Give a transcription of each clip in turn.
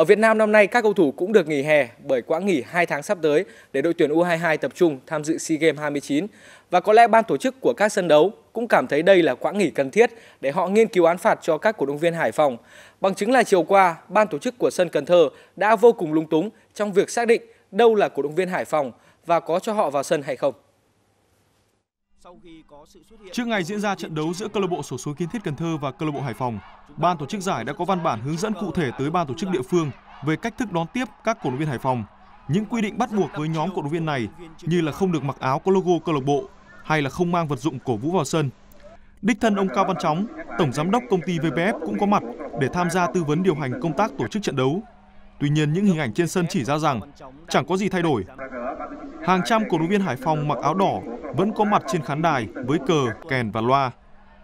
Ở Việt Nam năm nay, các cầu thủ cũng được nghỉ hè bởi quãng nghỉ 2 tháng sắp tới để đội tuyển U22 tập trung tham dự SEA Games 29. Và có lẽ ban tổ chức của các sân đấu cũng cảm thấy đây là quãng nghỉ cần thiết để họ nghiên cứu án phạt cho các cổ động viên Hải Phòng. Bằng chứng là chiều qua, ban tổ chức của sân Cần Thơ đã vô cùng lung túng trong việc xác định đâu là cổ động viên Hải Phòng và có cho họ vào sân hay không. Trước ngày diễn ra trận đấu giữa câu lạc bộ sổ số kiến thiết Cần Thơ và câu lạc bộ Hải Phòng, ban tổ chức giải đã có văn bản hướng dẫn cụ thể tới ban tổ chức địa phương về cách thức đón tiếp các cổ động viên Hải Phòng, những quy định bắt buộc với nhóm cổ động viên này như là không được mặc áo có logo câu lạc bộ hay là không mang vật dụng cổ vũ vào sân. Đích thân ông Cao Văn Chóng, tổng giám đốc công ty VPF cũng có mặt để tham gia tư vấn điều hành công tác tổ chức trận đấu. Tuy nhiên những hình ảnh trên sân chỉ ra rằng chẳng có gì thay đổi. Hàng trăm cổ động viên Hải Phòng mặc áo đỏ vẫn có mặt trên khán đài với cờ, kèn và loa.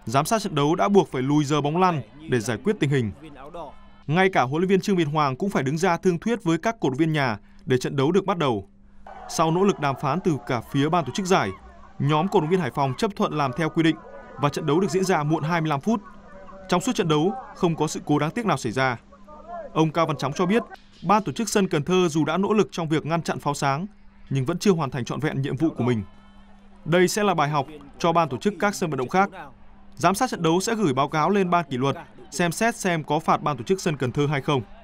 Giám sát trận đấu đã buộc phải lùi giờ bóng lăn để giải quyết tình hình. Ngay cả huấn luyện viên Trương Việt Hoàng cũng phải đứng ra thương thuyết với các cổ động viên nhà để trận đấu được bắt đầu. Sau nỗ lực đàm phán từ cả phía ban tổ chức giải, nhóm cổ động viên Hải Phòng chấp thuận làm theo quy định và trận đấu được diễn ra muộn 25 phút. Trong suốt trận đấu không có sự cố đáng tiếc nào xảy ra. Ông Cao Văn Chóng cho biết, ban tổ chức sân Cần Thơ dù đã nỗ lực trong việc ngăn chặn pháo sáng nhưng vẫn chưa hoàn thành trọn vẹn nhiệm vụ của mình. Đây sẽ là bài học cho ban tổ chức các sân vận động khác. Giám sát trận đấu sẽ gửi báo cáo lên ban kỷ luật, xem xét xem có phạt ban tổ chức sân Cần Thơ hay không.